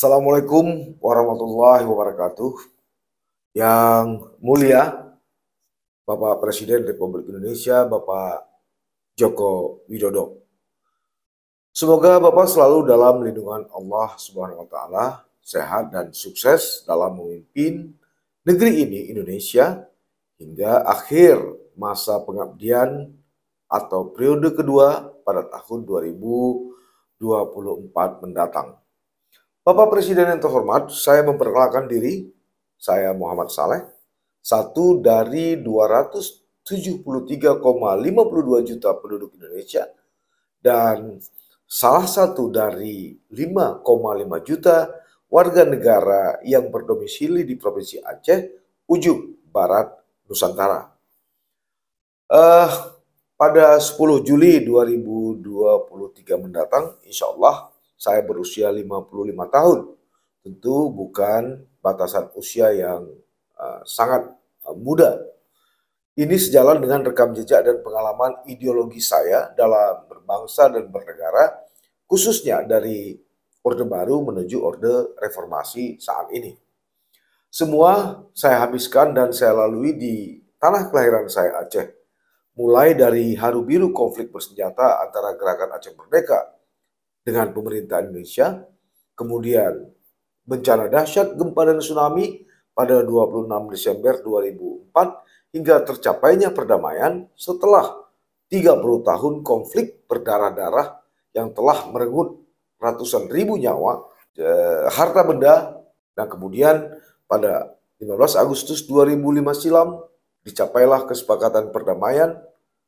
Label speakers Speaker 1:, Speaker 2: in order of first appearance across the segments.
Speaker 1: Assalamualaikum warahmatullahi wabarakatuh. Yang mulia Bapak Presiden Republik Indonesia, Bapak Joko Widodo. Semoga Bapak selalu dalam lindungan Allah Subhanahu wa taala, sehat dan sukses dalam memimpin negeri ini Indonesia hingga akhir masa pengabdian atau periode kedua pada tahun 2024 mendatang. Bapak Presiden yang terhormat, saya memperkenalkan diri, saya Muhammad Saleh, satu dari 273,52 juta penduduk Indonesia dan salah satu dari 5,5 juta warga negara yang berdomisili di Provinsi Aceh, Ujung Barat, Nusantara. Uh, pada 10 Juli 2023 mendatang, insya Allah, saya berusia 55 tahun. Tentu bukan batasan usia yang uh, sangat uh, muda. Ini sejalan dengan rekam jejak dan pengalaman ideologi saya dalam berbangsa dan bernegara, khususnya dari Orde Baru menuju Orde Reformasi saat ini. Semua saya habiskan dan saya lalui di tanah kelahiran saya Aceh, mulai dari haru biru konflik bersenjata antara gerakan Aceh Merdeka dengan pemerintah Indonesia. Kemudian bencana dahsyat gempa dan tsunami pada 26 Desember 2004 hingga tercapainya perdamaian setelah 30 tahun konflik berdarah-darah yang telah merenggut ratusan ribu nyawa, e, harta benda, dan kemudian pada 15 Agustus 2005 silam dicapailah kesepakatan perdamaian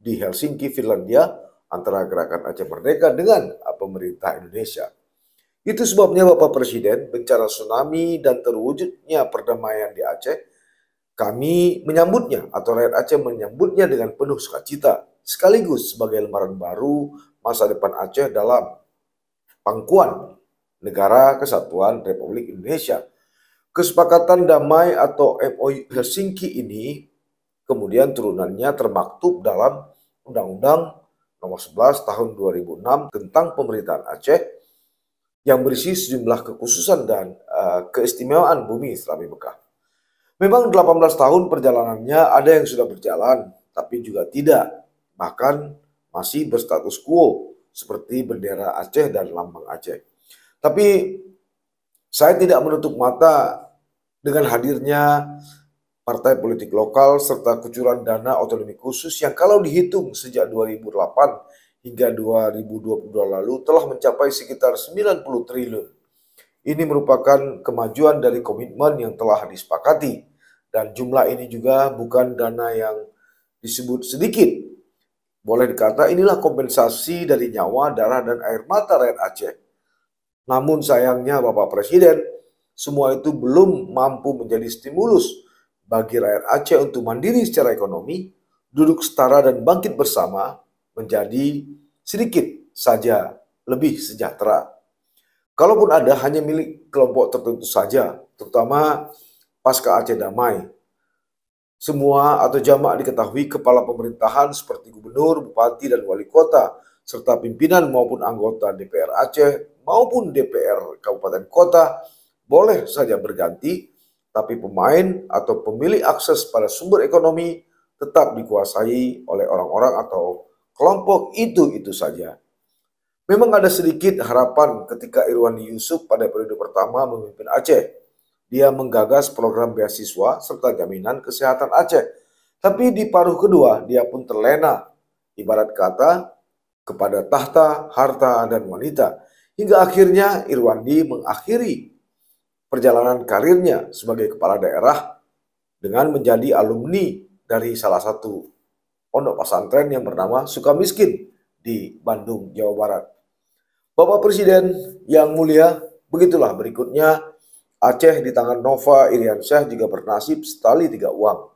Speaker 1: di Helsinki, Finlandia antara gerakan Aceh Merdeka dengan ah, pemerintah Indonesia. Itu sebabnya Bapak Presiden, bencana tsunami dan terwujudnya perdamaian di Aceh, kami menyambutnya atau rakyat Aceh menyambutnya dengan penuh sukacita, sekaligus sebagai lembaran baru masa depan Aceh dalam pangkuan Negara Kesatuan Republik Indonesia. Kesepakatan damai atau MOU Helsinki ini kemudian turunannya termaktub dalam Undang-Undang nomor 11 tahun 2006 tentang pemerintahan Aceh yang berisi sejumlah kekhususan dan uh, keistimewaan bumi Islami Mekah. Memang 18 tahun perjalanannya ada yang sudah berjalan, tapi juga tidak. Bahkan masih berstatus quo seperti bendera Aceh dan lambang Aceh. Tapi saya tidak menutup mata dengan hadirnya partai politik lokal, serta kucuran dana otonomi khusus yang kalau dihitung sejak 2008 hingga 2022 lalu telah mencapai sekitar 90 triliun. Ini merupakan kemajuan dari komitmen yang telah disepakati dan jumlah ini juga bukan dana yang disebut sedikit. Boleh dikata inilah kompensasi dari nyawa, darah, dan air mata rakyat Aceh. Namun sayangnya Bapak Presiden, semua itu belum mampu menjadi stimulus bagi rakyat Aceh untuk mandiri secara ekonomi, duduk setara dan bangkit bersama menjadi sedikit saja lebih sejahtera. Kalaupun ada hanya milik kelompok tertentu saja, terutama pasca Aceh damai. Semua atau jamaah diketahui kepala pemerintahan seperti gubernur, bupati, dan wali kota, serta pimpinan maupun anggota DPR Aceh maupun DPR Kabupaten Kota boleh saja berganti tapi pemain atau pemilik akses pada sumber ekonomi tetap dikuasai oleh orang-orang atau kelompok itu-itu saja. Memang ada sedikit harapan ketika Irwan Yusuf pada periode pertama memimpin Aceh. Dia menggagas program beasiswa serta jaminan kesehatan Aceh. Tapi di paruh kedua dia pun terlena, ibarat kata, kepada tahta, harta, dan wanita. Hingga akhirnya Irwandi mengakhiri perjalanan karirnya sebagai kepala daerah dengan menjadi alumni dari salah satu pondok pesantren yang bernama Sukamiskin di Bandung, Jawa Barat. Bapak Presiden yang mulia, begitulah berikutnya Aceh di tangan Nova Iriansyah juga bernasib setali tiga uang.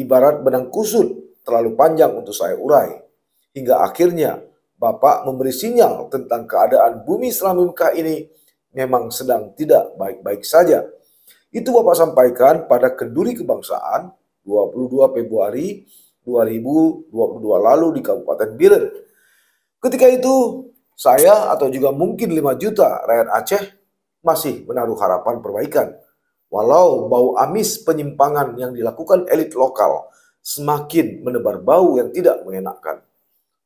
Speaker 1: Ibarat benang kusut terlalu panjang untuk saya urai. Hingga akhirnya Bapak memberi sinyal tentang keadaan bumi Mekah ini memang sedang tidak baik-baik saja. Itu Bapak sampaikan pada Kenduri Kebangsaan 22 Februari 2022 lalu di Kabupaten Biren. Ketika itu saya atau juga mungkin 5 juta rakyat Aceh masih menaruh harapan perbaikan. Walau bau amis penyimpangan yang dilakukan elit lokal semakin menebar bau yang tidak mengenakkan.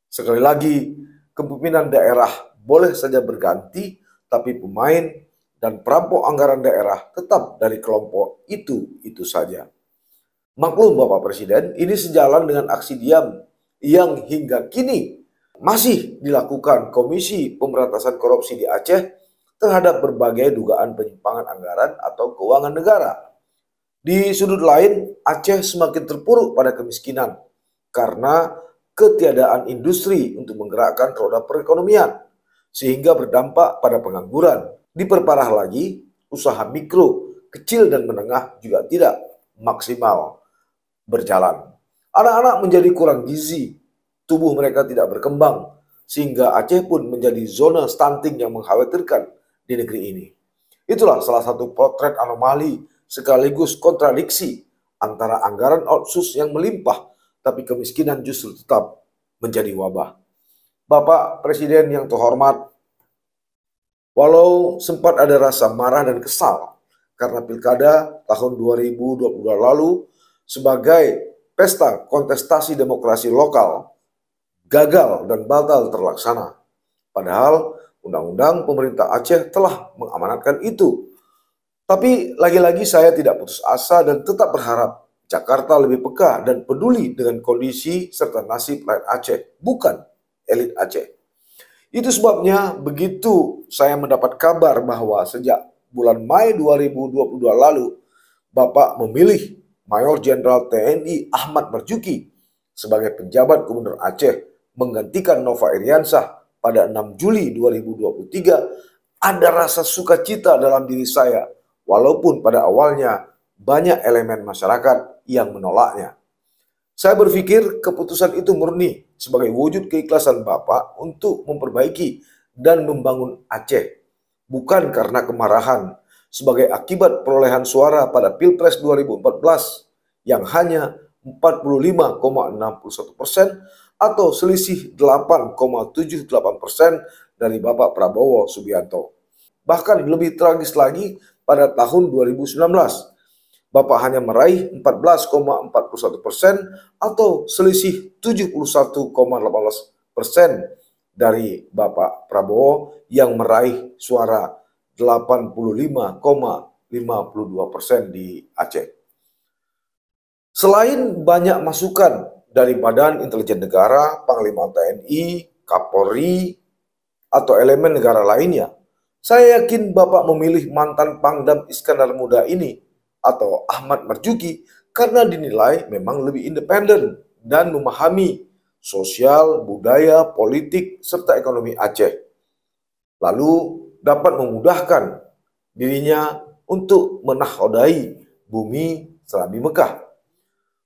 Speaker 1: Sekali lagi, kepemimpinan daerah boleh saja berganti tapi pemain dan perampok anggaran daerah tetap dari kelompok itu-itu saja. Maklum Bapak Presiden, ini sejalan dengan aksi diam yang hingga kini masih dilakukan Komisi Pemberantasan Korupsi di Aceh terhadap berbagai dugaan penyimpangan anggaran atau keuangan negara. Di sudut lain, Aceh semakin terpuruk pada kemiskinan karena ketiadaan industri untuk menggerakkan roda perekonomian sehingga berdampak pada pengangguran. Diperparah lagi, usaha mikro, kecil dan menengah juga tidak maksimal berjalan. Anak-anak menjadi kurang gizi, tubuh mereka tidak berkembang, sehingga Aceh pun menjadi zona stunting yang mengkhawatirkan di negeri ini. Itulah salah satu potret anomali sekaligus kontradiksi antara anggaran otsus yang melimpah, tapi kemiskinan justru tetap menjadi wabah. Bapak Presiden yang terhormat, walau sempat ada rasa marah dan kesal karena pilkada tahun 2022 lalu sebagai pesta kontestasi demokrasi lokal gagal dan batal terlaksana. Padahal undang-undang pemerintah Aceh telah mengamanatkan itu. Tapi lagi-lagi saya tidak putus asa dan tetap berharap Jakarta lebih peka dan peduli dengan kondisi serta nasib rakyat Aceh, bukan elit Aceh. Itu sebabnya begitu saya mendapat kabar bahwa sejak bulan Mei 2022 lalu, Bapak memilih Mayor Jenderal TNI Ahmad Marjuki sebagai penjabat Gubernur Aceh menggantikan Nova Iriansyah pada 6 Juli 2023, ada rasa sukacita dalam diri saya walaupun pada awalnya banyak elemen masyarakat yang menolaknya. Saya berpikir keputusan itu murni sebagai wujud keikhlasan Bapak untuk memperbaiki dan membangun Aceh, bukan karena kemarahan sebagai akibat perolehan suara pada Pilpres 2014 yang hanya 45,61 persen atau selisih 8,78 persen dari Bapak Prabowo Subianto. Bahkan lebih tragis lagi pada tahun 2019 Bapak hanya meraih 14,41 persen atau selisih 71,18 persen dari Bapak Prabowo yang meraih suara 85,52 persen di Aceh. Selain banyak masukan dari Badan Intelijen Negara, Panglima TNI, Kapolri, atau elemen negara lainnya, saya yakin Bapak memilih mantan Pangdam Iskandar Muda ini atau Ahmad Marjuki karena dinilai memang lebih independen dan memahami sosial, budaya, politik, serta ekonomi Aceh. Lalu dapat memudahkan dirinya untuk menahodai bumi Serambi Mekah.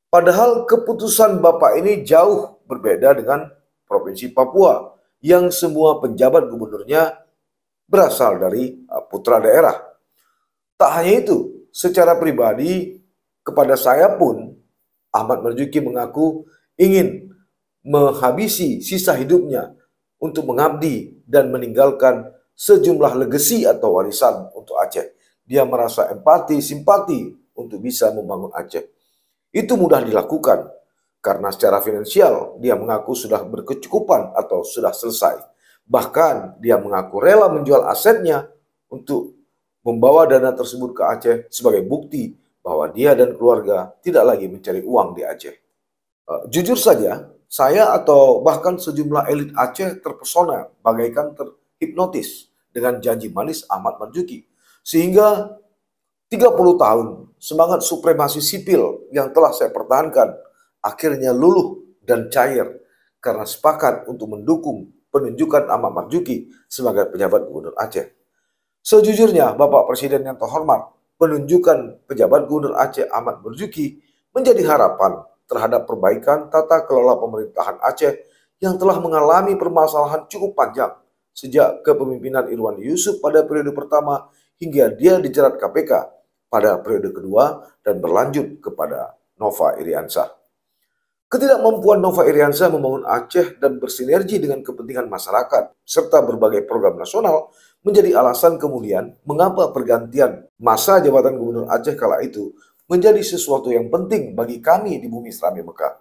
Speaker 1: Padahal keputusan Bapak ini jauh berbeda dengan Provinsi Papua yang semua penjabat gubernurnya berasal dari uh, putra daerah. Tak hanya itu, secara pribadi kepada saya pun Ahmad Marzuki mengaku ingin menghabisi sisa hidupnya untuk mengabdi dan meninggalkan sejumlah legasi atau warisan untuk Aceh. Dia merasa empati, simpati untuk bisa membangun Aceh. Itu mudah dilakukan karena secara finansial dia mengaku sudah berkecukupan atau sudah selesai. Bahkan dia mengaku rela menjual asetnya untuk membawa dana tersebut ke Aceh sebagai bukti bahwa dia dan keluarga tidak lagi mencari uang di Aceh. Uh, jujur saja, saya atau bahkan sejumlah elit Aceh terpesona bagaikan terhipnotis dengan janji manis Ahmad Marzuki. Sehingga 30 tahun semangat supremasi sipil yang telah saya pertahankan akhirnya luluh dan cair karena sepakat untuk mendukung penunjukan Ahmad Marzuki sebagai pejabat gubernur Aceh. Sejujurnya, Bapak Presiden yang terhormat, menunjukkan pejabat Gubernur Aceh Ahmad Berzuki menjadi harapan terhadap perbaikan tata kelola pemerintahan Aceh yang telah mengalami permasalahan cukup panjang sejak kepemimpinan Irwan Yusuf pada periode pertama hingga dia dijerat KPK pada periode kedua dan berlanjut kepada Nova Iriansa. Ketidakmampuan Nova Iriansa membangun Aceh dan bersinergi dengan kepentingan masyarakat serta berbagai program nasional menjadi alasan kemudian mengapa pergantian masa jabatan gubernur Aceh kala itu menjadi sesuatu yang penting bagi kami di bumi serami Mekah.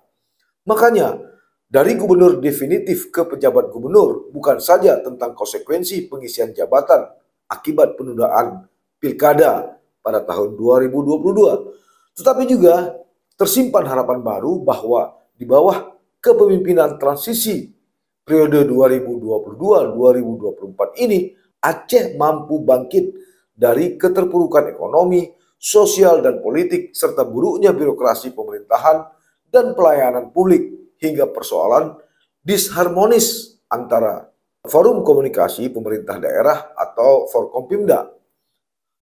Speaker 1: Makanya, dari gubernur definitif ke pejabat gubernur bukan saja tentang konsekuensi pengisian jabatan akibat penundaan pilkada pada tahun 2022, tetapi juga tersimpan harapan baru bahwa di bawah kepemimpinan transisi periode 2022-2024 ini Aceh mampu bangkit dari keterpurukan ekonomi, sosial, dan politik, serta buruknya birokrasi pemerintahan dan pelayanan publik hingga persoalan disharmonis antara Forum Komunikasi Pemerintah Daerah atau Forkompimda.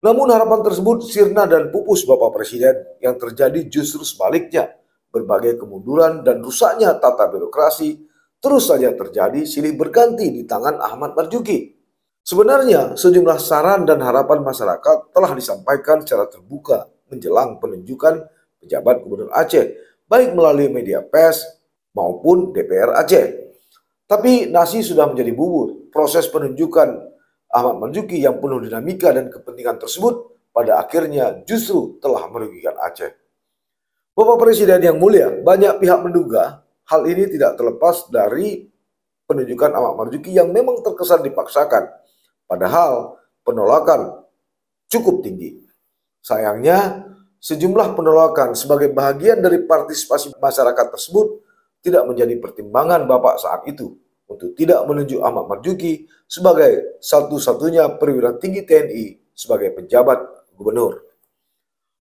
Speaker 1: Namun harapan tersebut sirna dan pupus Bapak Presiden yang terjadi justru sebaliknya. Berbagai kemunduran dan rusaknya tata birokrasi terus saja terjadi silih berganti di tangan Ahmad Marjuki Sebenarnya, sejumlah saran dan harapan masyarakat telah disampaikan secara terbuka menjelang penunjukan pejabat gubernur Aceh, baik melalui media pers maupun DPR Aceh. Tapi nasi sudah menjadi bubur. Proses penunjukan Ahmad Marzuki yang penuh dinamika dan kepentingan tersebut pada akhirnya justru telah merugikan Aceh. Bapak Presiden yang mulia, banyak pihak menduga hal ini tidak terlepas dari penunjukan Ahmad Marzuki yang memang terkesan dipaksakan Padahal penolakan cukup tinggi. Sayangnya, sejumlah penolakan sebagai bagian dari partisipasi masyarakat tersebut tidak menjadi pertimbangan Bapak saat itu untuk tidak menunjuk Ahmad Marjuki sebagai satu-satunya perwira tinggi TNI sebagai pejabat gubernur.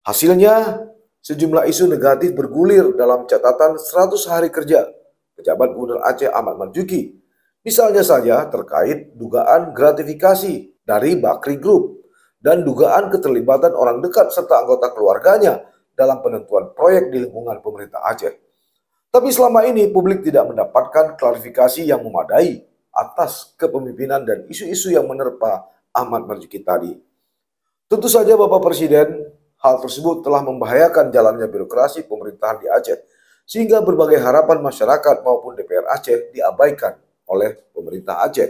Speaker 1: Hasilnya, sejumlah isu negatif bergulir dalam catatan 100 hari kerja pejabat gubernur Aceh Ahmad Marjuki Misalnya saja terkait dugaan gratifikasi dari Bakri Group dan dugaan keterlibatan orang dekat serta anggota keluarganya dalam penentuan proyek di lingkungan pemerintah Aceh. Tapi selama ini publik tidak mendapatkan klarifikasi yang memadai atas kepemimpinan dan isu-isu yang menerpa Ahmad Marzuki tadi. Tentu saja Bapak Presiden, hal tersebut telah membahayakan jalannya birokrasi pemerintahan di Aceh, sehingga berbagai harapan masyarakat maupun DPR Aceh diabaikan oleh pemerintah Aceh.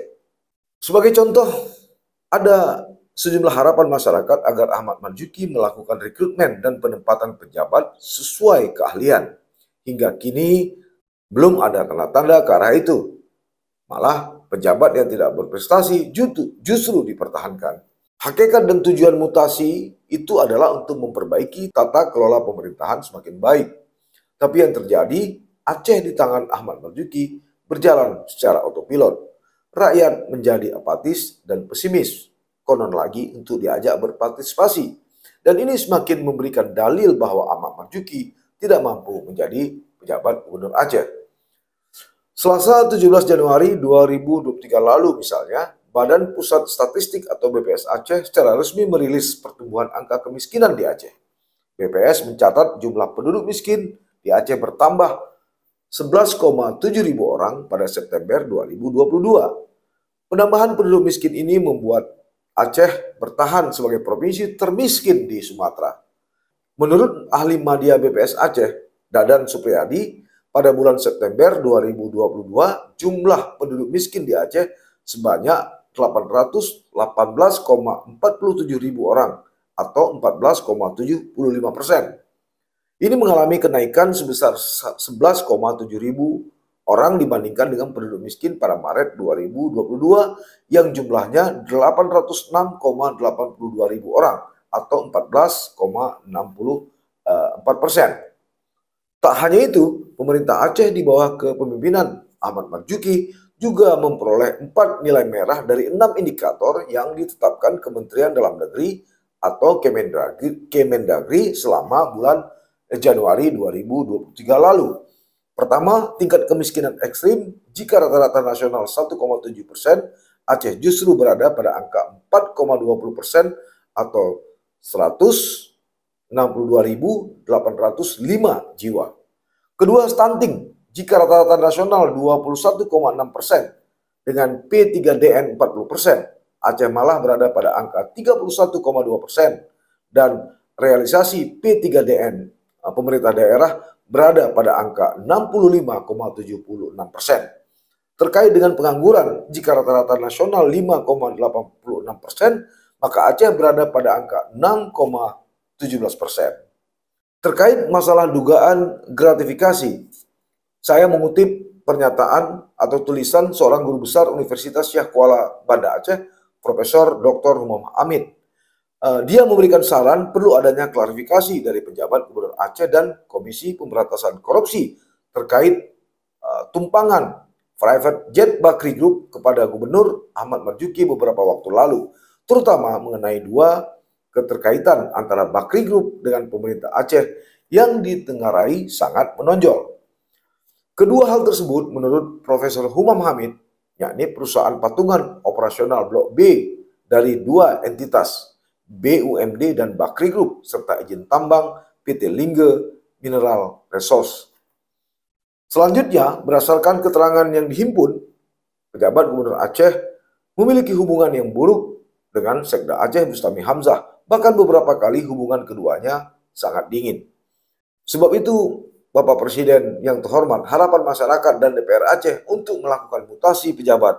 Speaker 1: Sebagai contoh, ada sejumlah harapan masyarakat agar Ahmad Marzuki melakukan rekrutmen dan penempatan pejabat sesuai keahlian. Hingga kini belum ada tanda-tanda ke arah itu. Malah pejabat yang tidak berprestasi justru, dipertahankan. Hakikat dan tujuan mutasi itu adalah untuk memperbaiki tata kelola pemerintahan semakin baik. Tapi yang terjadi, Aceh di tangan Ahmad Marzuki berjalan secara autopilot. Rakyat menjadi apatis dan pesimis, konon lagi untuk diajak berpartisipasi. Dan ini semakin memberikan dalil bahwa Ahmad Marjuki tidak mampu menjadi pejabat gubernur Aceh. Selasa 17 Januari 2023 lalu misalnya, Badan Pusat Statistik atau BPS Aceh secara resmi merilis pertumbuhan angka kemiskinan di Aceh. BPS mencatat jumlah penduduk miskin di Aceh bertambah 11,7 ribu orang pada September 2022. Penambahan penduduk miskin ini membuat Aceh bertahan sebagai provinsi termiskin di Sumatera. Menurut ahli media BPS Aceh, Dadan Supriyadi, pada bulan September 2022 jumlah penduduk miskin di Aceh sebanyak 818,47 ribu orang atau 14,75 persen. Ini mengalami kenaikan sebesar 11,7 ribu orang dibandingkan dengan penduduk miskin pada Maret 2022 yang jumlahnya 806,82 ribu orang atau 14,64 eh, persen. Tak hanya itu, pemerintah Aceh di bawah kepemimpinan Ahmad Marjuki juga memperoleh empat nilai merah dari enam indikator yang ditetapkan Kementerian Dalam Negeri atau Kemendagri, Kemendagri selama bulan Eh, Januari 2023 lalu. Pertama, tingkat kemiskinan ekstrim jika rata-rata nasional 1,7 persen, Aceh justru berada pada angka 4,20 persen atau 162.805 jiwa. Kedua, stunting jika rata-rata nasional 21,6 persen dengan P3DN 40 persen, Aceh malah berada pada angka 31,2 persen dan realisasi P3DN Nah, pemerintah daerah berada pada angka 65,76 persen. Terkait dengan pengangguran, jika rata-rata nasional 5,86 persen, maka Aceh berada pada angka 6,17 persen. Terkait masalah dugaan gratifikasi, saya mengutip pernyataan atau tulisan seorang guru besar Universitas Syekh Kuala Banda Aceh, Profesor Dr. Muhammad Amin. Eh, dia memberikan saran perlu adanya klarifikasi dari penjabat gubernur Aceh dan Komisi Pemberantasan Korupsi terkait uh, tumpangan private jet Bakri Group kepada Gubernur Ahmad Marjuki beberapa waktu lalu, terutama mengenai dua keterkaitan antara Bakri Group dengan pemerintah Aceh yang ditengarai sangat menonjol. Kedua hal tersebut menurut Profesor Humam Hamid, yakni perusahaan patungan operasional Blok B dari dua entitas, BUMD dan Bakri Group, serta izin tambang PT Lingga Mineral Resource. Selanjutnya, berdasarkan keterangan yang dihimpun, pejabat Gubernur Aceh memiliki hubungan yang buruk dengan Sekda Aceh Bustami Hamzah. Bahkan beberapa kali hubungan keduanya sangat dingin. Sebab itu, Bapak Presiden yang terhormat, harapan masyarakat dan DPR Aceh untuk melakukan mutasi pejabat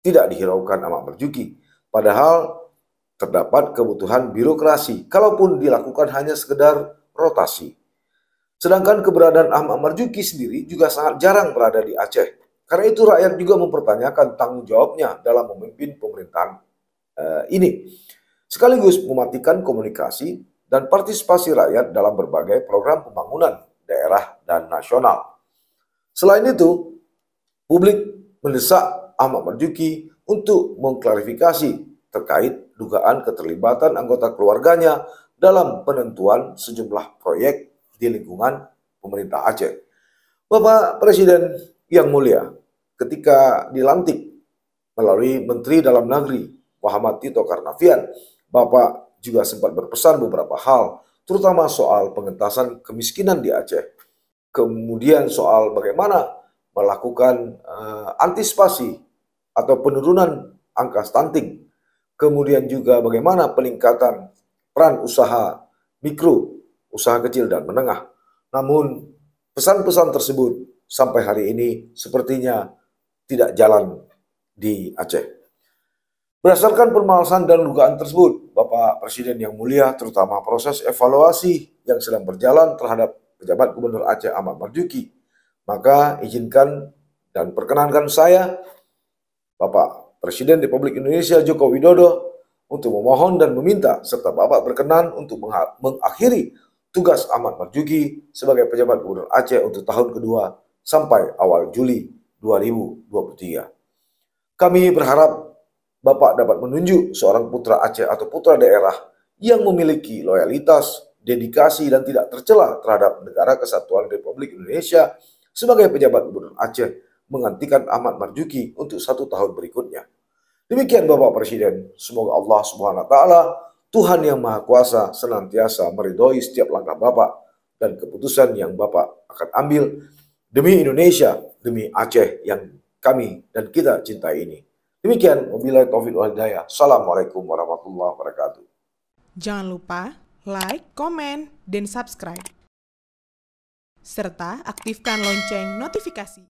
Speaker 1: tidak dihiraukan amat berjuki. Padahal terdapat kebutuhan birokrasi, kalaupun dilakukan hanya sekedar rotasi. Sedangkan keberadaan Ahmad Marjuki sendiri juga sangat jarang berada di Aceh. Karena itu rakyat juga mempertanyakan tanggung jawabnya dalam memimpin pemerintahan eh, ini. Sekaligus mematikan komunikasi dan partisipasi rakyat dalam berbagai program pembangunan daerah dan nasional. Selain itu, publik mendesak Ahmad Marjuki untuk mengklarifikasi terkait dugaan keterlibatan anggota keluarganya dalam penentuan sejumlah proyek di lingkungan pemerintah Aceh. Bapak Presiden yang mulia, ketika dilantik melalui Menteri Dalam Negeri Muhammad Tito Karnavian, Bapak juga sempat berpesan beberapa hal, terutama soal pengentasan kemiskinan di Aceh. Kemudian soal bagaimana melakukan uh, antisipasi atau penurunan angka stunting. Kemudian juga bagaimana peningkatan peran usaha mikro, usaha kecil dan menengah. Namun pesan-pesan tersebut sampai hari ini sepertinya tidak jalan di Aceh. Berdasarkan permalasan dan dugaan tersebut, Bapak Presiden yang mulia terutama proses evaluasi yang sedang berjalan terhadap pejabat Gubernur Aceh Ahmad Marjuki, maka izinkan dan perkenankan saya, Bapak Presiden Republik Indonesia Joko Widodo untuk memohon dan meminta serta Bapak berkenan untuk mengakhiri tugas Ahmad Marjuki sebagai pejabat Gubernur Aceh untuk tahun kedua sampai awal Juli 2023. Kami berharap Bapak dapat menunjuk seorang putra Aceh atau putra daerah yang memiliki loyalitas, dedikasi dan tidak tercela terhadap negara kesatuan Republik Indonesia sebagai pejabat Gubernur Aceh menggantikan Ahmad Marjuki untuk satu tahun berikutnya. Demikian Bapak Presiden, semoga Allah Subhanahu wa taala Tuhan yang Maha Kuasa senantiasa meridhoi setiap langkah Bapak dan keputusan yang Bapak akan ambil demi Indonesia, demi Aceh yang kami dan kita cintai ini. Demikian, wabillahi taufiq wal hidayah. Assalamualaikum warahmatullahi wabarakatuh. Jangan lupa like, komen, dan subscribe. Serta aktifkan lonceng notifikasi.